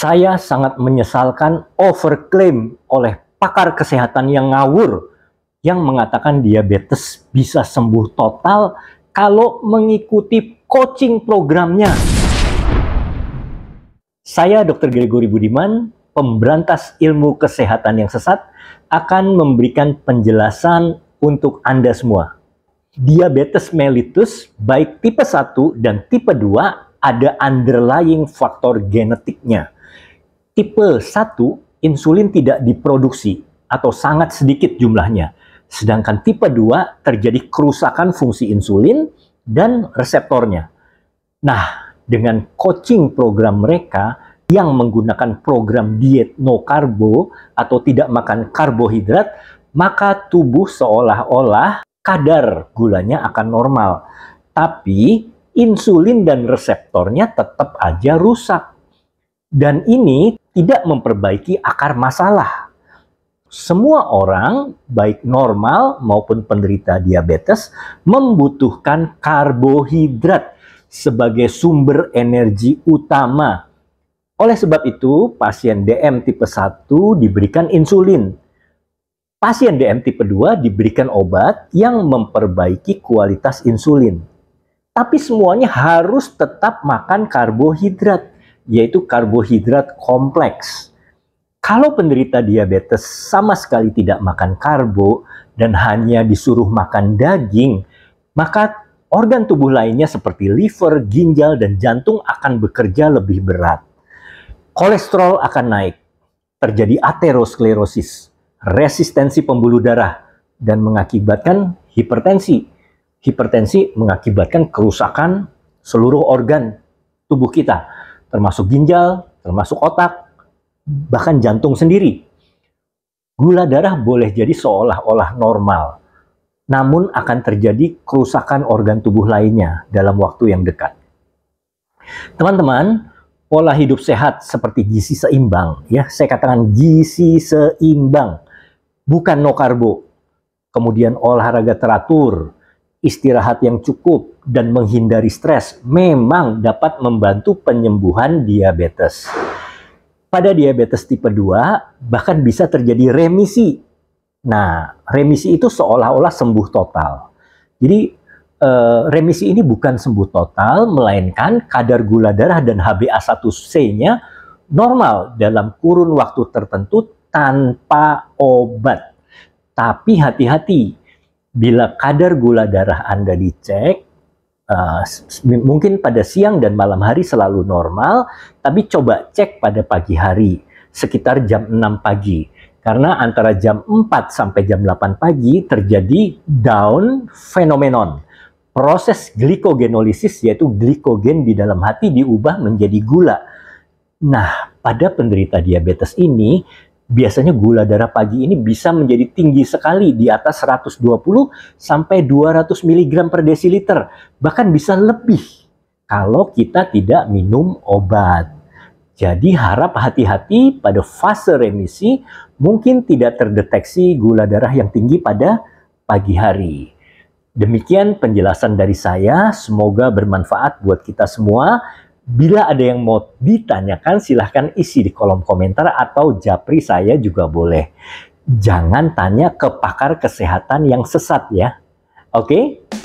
Saya sangat menyesalkan overclaim oleh pakar kesehatan yang ngawur yang mengatakan diabetes bisa sembuh total kalau mengikuti coaching programnya. Saya Dr. Gregory Budiman, pemberantas ilmu kesehatan yang sesat, akan memberikan penjelasan untuk Anda semua. Diabetes mellitus baik tipe 1 dan tipe 2 ada underlying faktor genetiknya tipe 1 insulin tidak diproduksi atau sangat sedikit jumlahnya. Sedangkan tipe 2 terjadi kerusakan fungsi insulin dan reseptornya. Nah, dengan coaching program mereka yang menggunakan program diet no karbo atau tidak makan karbohidrat, maka tubuh seolah-olah kadar gulanya akan normal. Tapi insulin dan reseptornya tetap aja rusak. Dan ini tidak memperbaiki akar masalah. Semua orang, baik normal maupun penderita diabetes, membutuhkan karbohidrat sebagai sumber energi utama. Oleh sebab itu, pasien DM tipe 1 diberikan insulin. Pasien DM tipe 2 diberikan obat yang memperbaiki kualitas insulin. Tapi semuanya harus tetap makan karbohidrat yaitu karbohidrat kompleks. Kalau penderita diabetes sama sekali tidak makan karbo dan hanya disuruh makan daging, maka organ tubuh lainnya seperti liver, ginjal, dan jantung akan bekerja lebih berat. Kolesterol akan naik, terjadi aterosklerosis, resistensi pembuluh darah, dan mengakibatkan hipertensi. Hipertensi mengakibatkan kerusakan seluruh organ tubuh kita termasuk ginjal, termasuk otak, bahkan jantung sendiri. Gula darah boleh jadi seolah-olah normal, namun akan terjadi kerusakan organ tubuh lainnya dalam waktu yang dekat. Teman-teman, pola hidup sehat seperti gizi seimbang, ya, saya katakan gizi seimbang, bukan no karbo. Kemudian olahraga teratur, istirahat yang cukup dan menghindari stres memang dapat membantu penyembuhan diabetes. Pada diabetes tipe 2 bahkan bisa terjadi remisi. Nah, remisi itu seolah-olah sembuh total. Jadi eh, remisi ini bukan sembuh total melainkan kadar gula darah dan HbA1c-nya normal dalam kurun waktu tertentu tanpa obat. Tapi hati-hati, bila kadar gula darah Anda dicek, uh, mungkin pada siang dan malam hari selalu normal, tapi coba cek pada pagi hari, sekitar jam 6 pagi. Karena antara jam 4 sampai jam 8 pagi terjadi down fenomenon. Proses glikogenolisis yaitu glikogen di dalam hati diubah menjadi gula. Nah, pada penderita diabetes ini biasanya gula darah pagi ini bisa menjadi tinggi sekali di atas 120 sampai 200 mg per desiliter, bahkan bisa lebih kalau kita tidak minum obat. Jadi harap hati-hati pada fase remisi mungkin tidak terdeteksi gula darah yang tinggi pada pagi hari. Demikian penjelasan dari saya, semoga bermanfaat buat kita semua. Bila ada yang mau ditanyakan, silahkan isi di kolom komentar atau japri saya juga boleh. Jangan tanya ke pakar kesehatan yang sesat ya. Oke? Okay?